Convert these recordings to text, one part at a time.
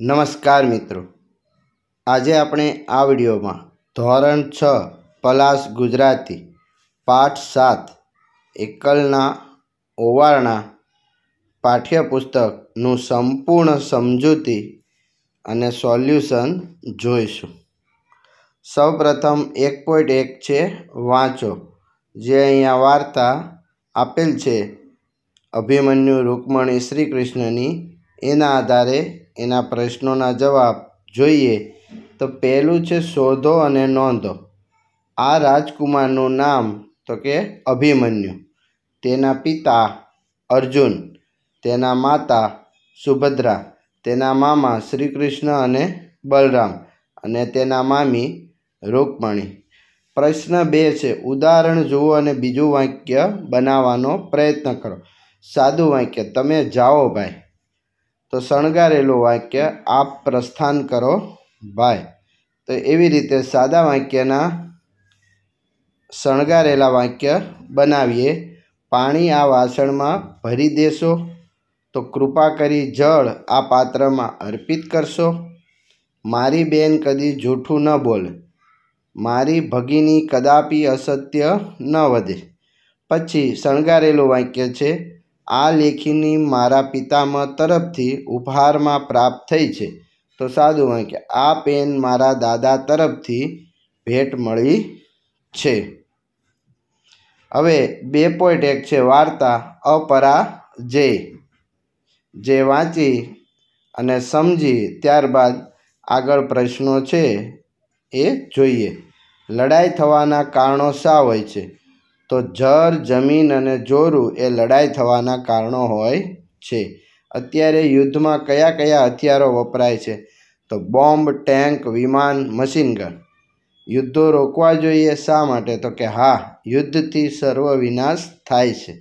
નમસ્કાર મિત્રો આજે આપણે આ વિડીયોમાં ધોરણ છ પલાસ ગુજરાતી પાઠ સાત એકલના ઓવાળના પાઠ્યપુસ્તકનું સંપૂર્ણ સમજૂતી અને સોલ્યુશન જોઈશું સૌપ્રથમ એક પોઈન્ટ એક છે વાંચો જે અહીંયા વાર્તા આપેલ છે અભિમન્યુ રૂકમણી કૃષ્ણની એના આધારે એના પ્રશ્નોના જવાબ જોઈએ તો પહેલું છે શોધો અને નોંધો આ રાજકુમારનું નામ તો કે અભિમન્યુ તેના પિતા અર્જુન તેના માતા સુભદ્રા તેના મામા શ્રી કૃષ્ણ અને બલરામ અને તેના મામી રૂકમણી પ્રશ્ન બે છે ઉદાહરણ જુઓ અને બીજું વાક્ય બનાવવાનો પ્રયત્ન કરો સાદું વાક્ય તમે જાઓ ભાઈ તો શણગારેલું વાક્ય આપ પ્રસ્થાન કરો ભાઈ તો એવી રીતે સાદા વાક્યના શણગારેલા વાક્ય બનાવીએ પાણી આ વાસણમાં ભરી દેશો તો કૃપા કરી જળ આ પાત્રમાં અર્પિત કરશો મારી બેન કદી જૂઠું ન બોલે મારી ભગીની કદાપી અસત્ય ન વધે પછી શણગારેલું વાક્ય છે આ લેખીની મારા પિતામહ તરફથી ઉપહારમાં પ્રાપ્ત થઈ છે તો સાદું હોય કે આ પેન મારા દાદા તરફથી ભેટ મળી છે હવે બે પોઈન્ટ એક છે વાર્તા અપરાજય જે વાંચી અને સમજી ત્યારબાદ આગળ પ્રશ્નો છે એ જોઈએ લડાઈ થવાના કારણો શા હોય છે તો જર જમીન અને જોરું એ લડાઈ થવાના કારણો હોય છે અત્યારે યુદ્ધમાં કયા કયા હથિયારો વપરાય છે તો બોમ્બ ટેન્ક વિમાન મશીનગન યુદ્ધો રોકવા જોઈએ શા માટે તો કે હા યુદ્ધથી સર્વ વિનાશ થાય છે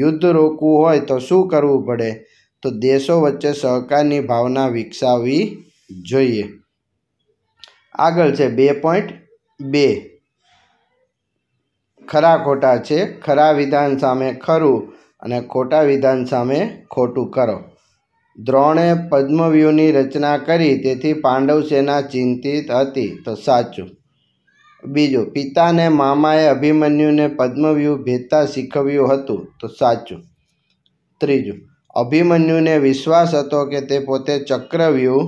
યુદ્ધ રોકવું હોય તો શું કરવું પડે તો દેશો વચ્ચે સહકારની ભાવના વિકસાવવી જોઈએ આગળ છે બે પોઈન્ટ બે ખરા ખોટા છે ખરા વિધાન સામે ખરું અને ખોટા વિધાન સામે ખોટું કરો દ્રોણે પદ્મવ્યૂહની રચના કરી તેથી પાંડવ સેના ચિંતિત હતી તો સાચું બીજું પિતાને મામાએ અભિમન્યુને પદ્મવ્યૂહ ભેતા શીખવ્યું હતું તો સાચું ત્રીજું અભિમન્યુને વિશ્વાસ હતો કે તે પોતે ચક્રવ્યૂહ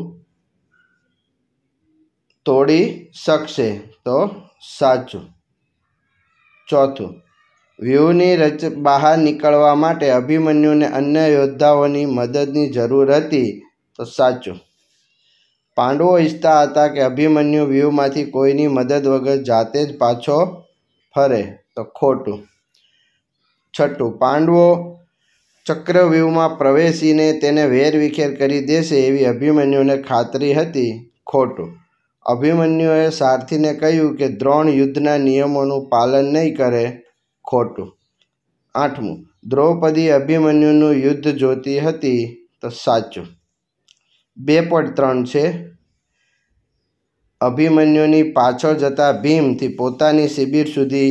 તોડી શકશે તો સાચું ચોથું વ્યૂહની રચ બહાર નીકળવા માટે અભિમન્યુને અન્ય યોદ્ધાઓની મદદની જરૂર હતી તો સાચું પાંડવો ઈચ્છતા હતા કે અભિમન્યુ વ્યૂહમાંથી કોઈની મદદ વગર જાતે જ પાછો ફરે તો ખોટું છઠ્ઠું પાંડવો ચક્રવ્યૂહમાં પ્રવેશીને તેને વેરવિખેર કરી દેશે એવી અભિમન્યુને ખાતરી હતી ખોટું અભિમન્યુએ સારથીને કહ્યું કે દ્રોણ યુદ્ધના નિયમોનું પાલન નહીં કરે ખોટું આઠમું દ્રૌપદી અભિમન્યુનું યુદ્ધ જોતી હતી તો સાચું બે પોઈન્ટ ત્રણ છે અભિમન્યુની પાછળ જતા ભીમથી પોતાની શિબિર સુધી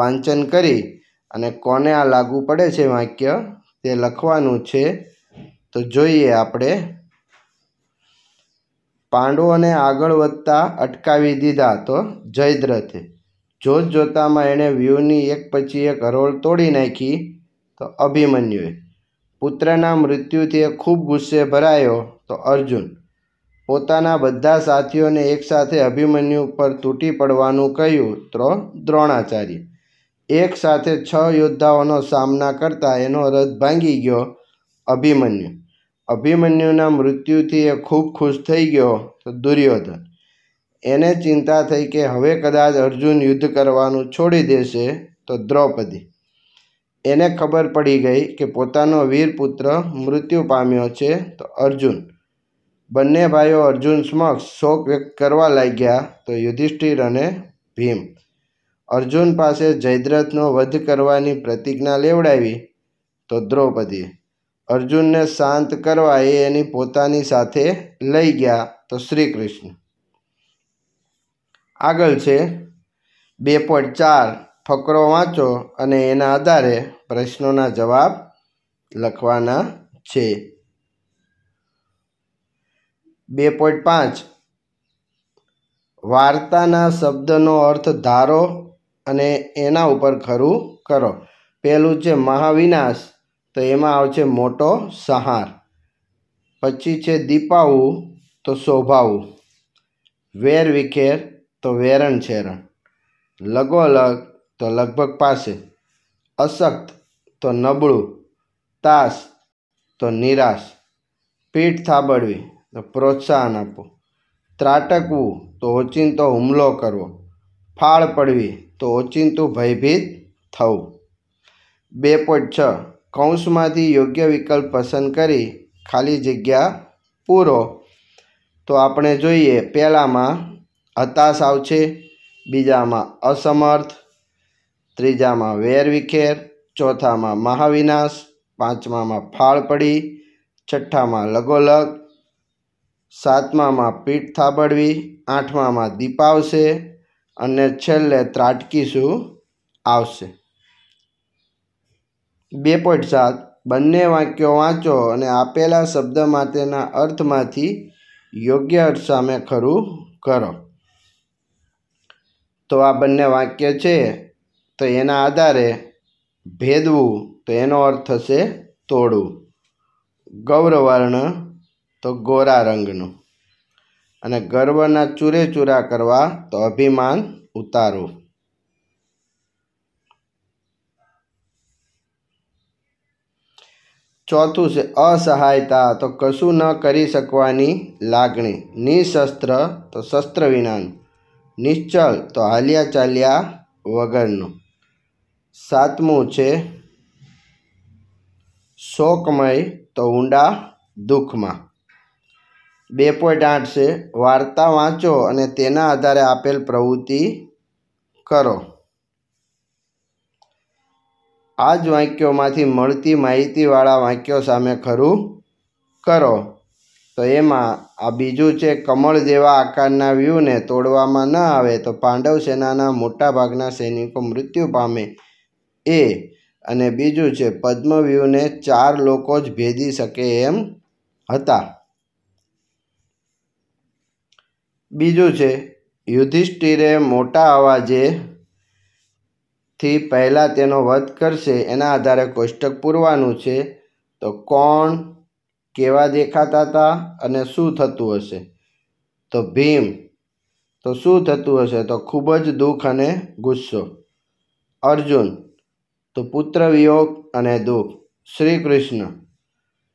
વાંચન કરી અને કોને આ લાગુ પડે છે વાક્ય તે લખવાનું છે તો જોઈએ આપણે પાંડવોને આગળ વધતા અટકાવી દીધા તો જયદ્રથે જોત જોતામાં એણે વ્યૂહની એક પછી એક હરોળ તોડી નાખી તો અભિમન્યુએ પુત્રના મૃત્યુથી એ ખૂબ ગુસ્સે ભરાયો તો અર્જુન પોતાના બધા સાથીઓને એકસાથે અભિમન્યુ પર તૂટી પડવાનું કહ્યું તો દ્રોણાચાર્ય એક સાથે છ યોદ્ધાઓનો સામના કરતા એનો રથ ભાંગી ગયો અભિમન્યુ અભિમન્યુના મૃત્યુથી એ ખૂબ ખુશ થઈ ગયો તો દુર્યોધન એને ચિંતા થઈ કે હવે કદાચ અર્જુન યુદ્ધ કરવાનું છોડી દેશે તો દ્રૌપદી એને ખબર પડી ગઈ કે પોતાનો વીર પુત્ર મૃત્યુ પામ્યો છે તો અર્જુન બંને ભાઈઓ અર્જુન સમક્ષ શોક વ્યક્ત કરવા લાગ્યા તો યુધિષ્ઠિર અને ભીમ અર્જુન પાસે જયદ્રથનો વધ કરવાની પ્રતિજ્ઞા લેવડાવી તો દ્રૌપદીએ અર્જુનને શાંત કરવા એ એની પોતાની સાથે લઈ ગયા તો શ્રી કૃષ્ણ આગળ છે બે પોઈન્ટ ચાર ફકરો વાંચો અને એના આધારે પ્રશ્નોના જવાબ લખવાના છે બે પોઈન્ટ પાંચ વાર્તાના શબ્દનો અર્થ ધારો અને એના ઉપર ખરું કરો પહેલું છે મહાવિનાશ તો એમાં આવશે મોટો સહાર પછી છે દીપાવું તો શોભાવું વેર વિખેર તો વેરણ છેરણ લગો લગોલગ તો લગભગ પાસે અશક્ત તો નબળું તાસ તો નિરાશ પીઠ થાબડવી તો પ્રોત્સાહન આપવું ત્રાટકવું તો ઓચિંતો હુમલો કરવો ફાળ પડવી તો ઓચિંતું ભયભીત થવું બે પોઈન્ટ છ કૌંસમાંથી યોગ્ય વિકલ્પ પસંદ કરી ખાલી જગ્યા પૂરો તો આપણે જોઈએ પહેલામાં હતાશ આવશે બીજામાં અસમર્થ ત્રીજામાં વેરવિખેર ચોથામાં મહાવિનાશ પાંચમામાં ફાળ પડી છઠ્ઠામાં લગોલગ સાતમામાં પીઠ થાબડવી આઠમામાં દીપાવશે અને છેલ્લે ત્રાટકીશું આવશે બે પોઈન્ટ સાત બંને વાક્યો વાંચો અને આપેલા શબ્દ માટેના અર્થમાંથી યોગ્ય અર્થ સામે ખરું કરો તો આ બંને વાક્ય છે તો એના આધારે ભેદવું તો એનો અર્થ થશે તોડવું ગૌરવર્ણ તો ગોરા રંગનું અને ગર્વના ચૂરે ચૂરા કરવા તો અભિમાન ઉતારો ચોથું છે અસહાયતા તો કશું ન કરી શકવાની લાગણી નિઃશસ્ત્ર તો શસ્ત્ર વિનાનું નિશ્ચળ તો હાલ્યા ચાલ્યા વગરનું સાતમું છે શોકમય તો ઊંડા દુઃખમાં બે પોઈન્ટ આઠ છે વાર્તા વાંચો અને તેના આધારે આપેલ પ્રવૃત્તિ કરો આ જ વાક્યોમાંથી મળતી માહિતીવાળા વાક્યો સામે ખરું કરો તો એમાં આ બીજું છે કમળ જેવા આકારના વ્યૂહને તોડવામાં ન આવે તો પાંડવ સેનાના મોટાભાગના સૈનિકો મૃત્યુ પામે એ અને બીજું છે પદ્મવ્યૂહને ચાર લોકો જ ભેદી શકે એમ હતા બીજું છે યુધિષ્ઠિરે મોટા અવાજે થી પહેલાં તેનો વધ કરશે એના આધારે કોષ્ટક પૂરવાનું છે તો કોણ કેવા દેખાતા હતા અને શું થતું હશે તો ભીમ તો શું થતું હશે તો ખૂબ જ દુઃખ અને ગુસ્સો અર્જુન તો પુત્ર વિયોગ અને દુઃખ શ્રી કૃષ્ણ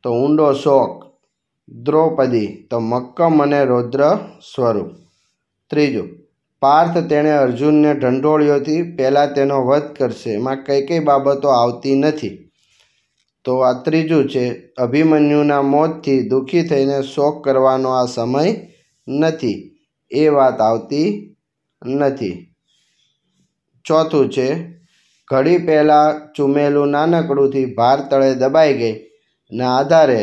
તો ઊંડો શોક દ્રૌપદી તો મક્કમ અને રૌદ્ર સ્વરૂપ ત્રીજું પાર્થ તેણે અર્જુનને ઢંઢોળ્યોથી પહેલાં તેનો વધ કરશે એમાં કઈ કઈ બાબતો આવતી નથી તો આ ત્રીજું છે અભિમન્યુના મોતથી દુઃખી થઈને શોક કરવાનો આ સમય નથી એ વાત આવતી નથી ચોથું છે ઘડી પહેલાં ચૂમેલું નાનકડુંથી ભાર તળે દબાઈ ગઈ ના આધારે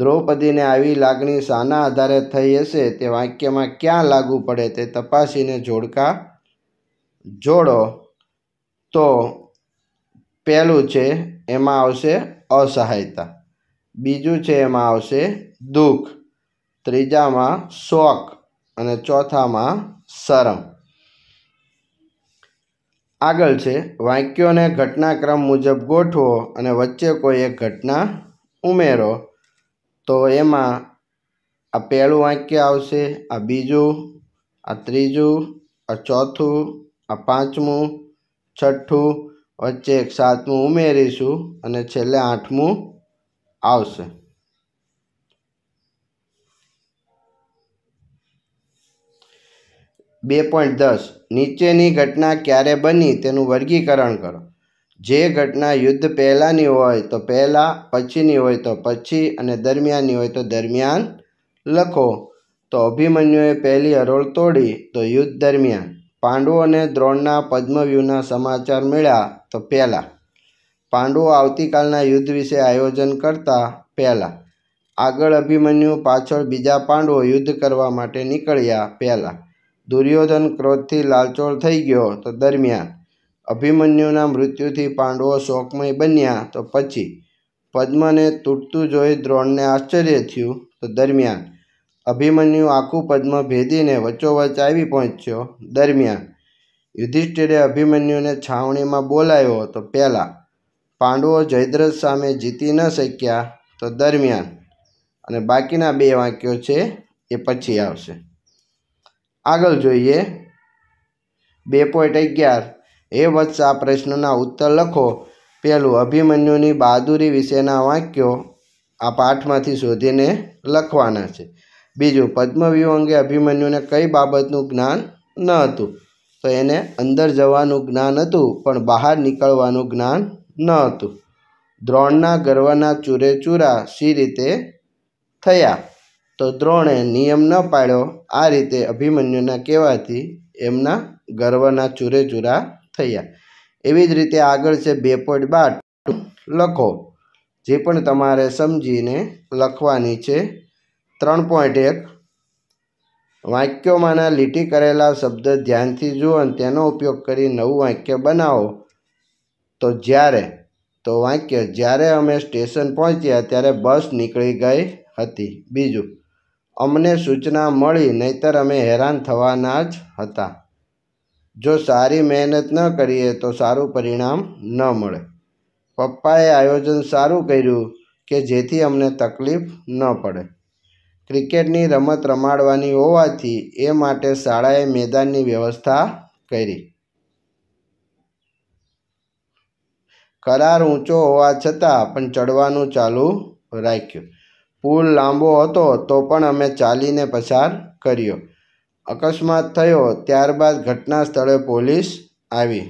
દ્રૌપદીને આવી લાગણી શાના આધારે થઈ હશે તે વાક્યમાં ક્યાં લાગુ પડે તે તપાસીને જોડકા જોડો તો પહેલું છે એમાં આવશે અસહાયતા બીજું છે એમાં આવશે દુઃખ ત્રીજામાં શોક અને ચોથામાં શરમ આગળ છે વાક્યોને ઘટનાક્રમ મુજબ ગોઠવો અને વચ્ચે કોઈ એક ઘટના ઉમેરો તો એમાં આ પહેલું વાક્ય આવશે આ બીજું આ ત્રીજું આ ચોથું આ પાંચમું છઠ્ઠું વચ્ચે એક સાતમું ઉમેરીશું અને છેલ્લે આઠમું આવશે બે પોઈન્ટ દસ નીચેની ઘટના ક્યારે બની તેનું વર્ગીકરણ કરો જે ઘટના યુદ્ધ પહેલાંની હોય તો પહેલાં પછીની હોય તો પછી અને દરમિયાનની હોય તો દરમિયાન લખો તો અભિમન્યુએ પહેલી હરોળ તોડી તો યુદ્ધ દરમિયાન પાંડુ અને દ્રોણના પદ્મવ્યૂહના સમાચાર મળ્યા તો પહેલાં પાંડુ આવતીકાલના યુદ્ધ વિશે આયોજન કરતા પહેલાં આગળ અભિમન્યુ પાછળ બીજા પાંડવો યુદ્ધ કરવા માટે નીકળ્યા પહેલાં દુર્યોધન ક્રોધથી લાલચોળ થઈ ગયો તો દરમિયાન અભિમન્યુના મૃત્યુથી પાંડવો શોકમય બન્યા તો પછી પદ્મને તૂટતું જોઈ દ્રોણને આશ્ચર્ય થયું તો દરમિયાન અભિમન્યુ આખું પદ્મ ભેદીને વચોવચ આવી પહોંચ્યો દરમિયાન યુધિષ્ઠિરે અભિમન્યુને છાવણીમાં બોલાવ્યો તો પહેલાં પાંડવો જયદ્રથ સામે જીતી ન શક્યા તો દરમિયાન અને બાકીના બે વાક્યો છે એ પછી આવશે આગળ જોઈએ બે પોઈન્ટ અગિયાર એ વચ્ચે આ પ્રશ્નના ઉત્તર લખો પહેલું અભિમન્યુની બહાદુરી વિશેના વાક્યો આ પાઠમાંથી શોધીને લખવાના છે બીજું પદ્મવ્યૂહ અંગે અભિમન્યુને કઈ બાબતનું જ્ઞાન ન હતું તો એને અંદર જવાનું જ્ઞાન હતું પણ બહાર નીકળવાનું જ્ઞાન ન હતું દ્રોણના ગર્વના ચૂરેચૂરા સી રીતે થયા તો દ્રોણે નિયમ ન પાડ્યો આ રીતે અભિમન્યુના કહેવાથી એમના ગર્વના ચૂરેચૂરા થયા એવી જ રીતે આગળ છે બે પોઈન્ટ બાર લખો જે પણ તમારે સમજીને લખવાની છે ત્રણ પોઈન્ટ એક વાક્યોમાંના લીટી કરેલા શબ્દ ધ્યાનથી જુઓ અને તેનો ઉપયોગ કરી નવું વાક્ય બનાવો તો જ્યારે તો વાક્ય જ્યારે અમે સ્ટેશન પહોંચ્યા ત્યારે બસ નીકળી ગઈ હતી બીજું અમને સૂચના મળી નહીતર અમે હેરાન થવાના જ હતા જો સારી મહેનત ન કરીએ તો સારું પરિણામ ન મળે પપ્પાએ આયોજન સારું કર્યું કે જેથી અમને તકલીફ ન પડે ક્રિકેટની રમત રમાડવાની હોવાથી એ માટે શાળાએ મેદાનની વ્યવસ્થા કરી કરાર ઊંચો હોવા છતાં પણ ચડવાનું ચાલુ રાખ્યું પુલ લાંબો હતો તો પણ અમે ચાલીને પસાર કર્યો અકસ્માત થયો ત્યારબાદ ઘટના સ્થળે પોલીસ આવી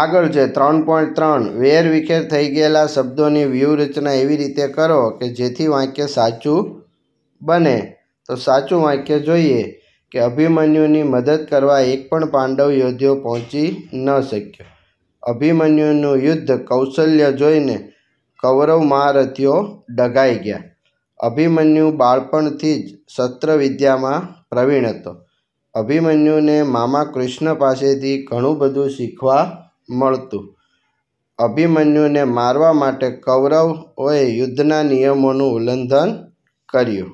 આગળ છે ત્રણ પોઈન્ટ ત્રણ વેરવિખેર થઈ ગયેલા શબ્દોની વ્યૂહરચના એવી રીતે કરો કે જેથી વાક્ય સાચું બને તો સાચું વાક્ય જોઈએ કે અભિમન્યુની મદદ કરવા એક પણ પાંડવ યોદ્ધો પહોંચી ન શક્યો અભિમન્યુનું યુદ્ધ કૌશલ્ય જોઈને કૌરવ મહારથીઓ ડગાઈ ગયા અભિમન્યુ બાળપણથી જ વિદ્યામાં પ્રવીણ હતો અભિમન્યુને મામા કૃષ્ણ પાસેથી ઘણું બધું શીખવા મળતું અભિમન્યુને મારવા માટે કૌરવોએ યુદ્ધના નિયમોનું ઉલ્લંઘન કર્યું